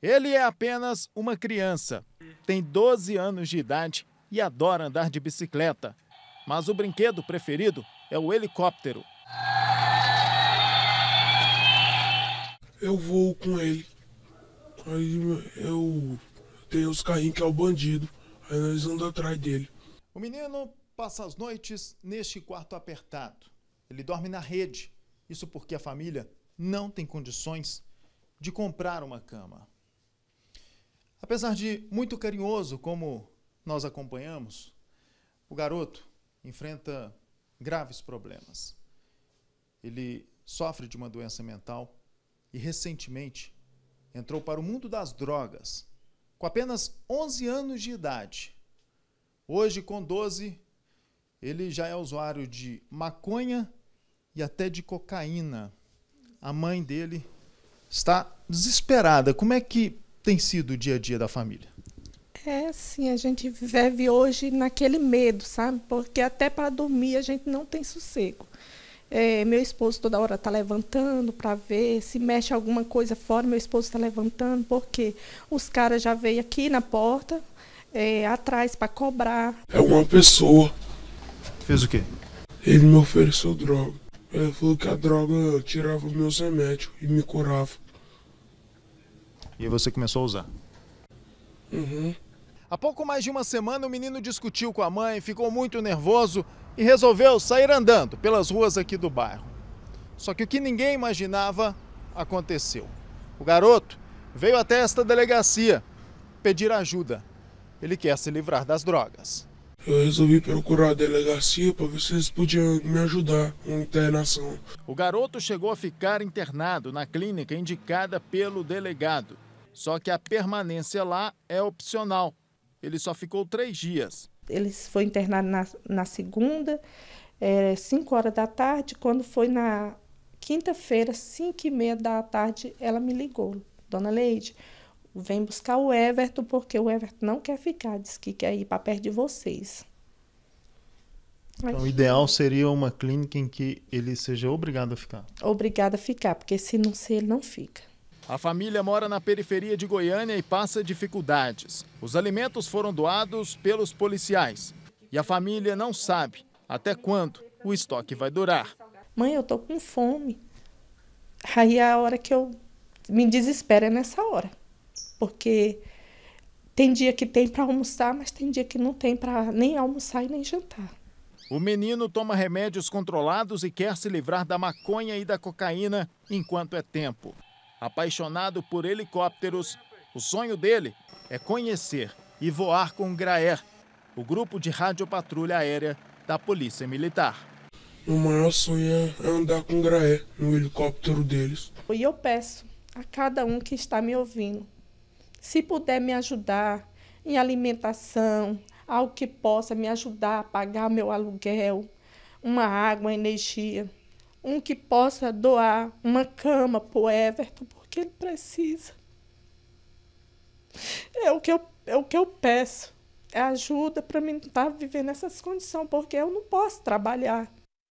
Ele é apenas uma criança, tem 12 anos de idade e adora andar de bicicleta. Mas o brinquedo preferido é o helicóptero. Eu vou com ele. Aí eu tenho os carrinhos que é o bandido. Aí nós andamos atrás dele. O menino passa as noites neste quarto apertado. Ele dorme na rede. Isso porque a família não tem condições de comprar uma cama. Apesar de muito carinhoso, como nós acompanhamos, o garoto enfrenta graves problemas. Ele sofre de uma doença mental e recentemente entrou para o mundo das drogas com apenas 11 anos de idade. Hoje, com 12, ele já é usuário de maconha e até de cocaína. A mãe dele está desesperada. Como é que tem sido o dia a dia da família? É, sim, a gente vive hoje naquele medo, sabe? Porque até para dormir a gente não tem sossego. É, meu esposo toda hora está levantando para ver se mexe alguma coisa fora. Meu esposo está levantando porque os caras já veio aqui na porta, é, atrás para cobrar. É uma pessoa. Fez o quê? Ele me ofereceu droga. Ele falou que a droga tirava o meu remédios e me curava. E aí você começou a usar. Uhum. Há pouco mais de uma semana, o menino discutiu com a mãe, ficou muito nervoso e resolveu sair andando pelas ruas aqui do bairro. Só que o que ninguém imaginava aconteceu. O garoto veio até esta delegacia pedir ajuda. Ele quer se livrar das drogas. Eu resolvi procurar a delegacia para ver se eles podiam me ajudar com internação. O garoto chegou a ficar internado na clínica indicada pelo delegado. Só que a permanência lá é opcional. Ele só ficou três dias. Ele foi internado na, na segunda, 5 é, horas da tarde. Quando foi na quinta-feira, 5 e meia da tarde, ela me ligou. Dona Leide, vem buscar o Everton, porque o Everton não quer ficar. Diz que quer ir para perto de vocês. Então, o ideal seria uma clínica em que ele seja obrigado a ficar. Obrigado a ficar, porque se não ser, ele não fica. A família mora na periferia de Goiânia e passa dificuldades. Os alimentos foram doados pelos policiais. E a família não sabe até quando o estoque vai durar. Mãe, eu estou com fome. Aí é a hora que eu me desespero é nessa hora. Porque tem dia que tem para almoçar, mas tem dia que não tem para nem almoçar e nem jantar. O menino toma remédios controlados e quer se livrar da maconha e da cocaína enquanto é tempo. Apaixonado por helicópteros, o sonho dele é conhecer e voar com o Graer, o grupo de radiopatrulha aérea da Polícia Militar. O maior sonho é andar com o Graer no helicóptero deles. E eu peço a cada um que está me ouvindo, se puder me ajudar em alimentação, algo que possa me ajudar a pagar meu aluguel, uma água, energia um que possa doar uma cama pro Everton, porque ele precisa. É o que eu, é o que eu peço. É ajuda para mim não estar tá vivendo nessas condições, porque eu não posso trabalhar.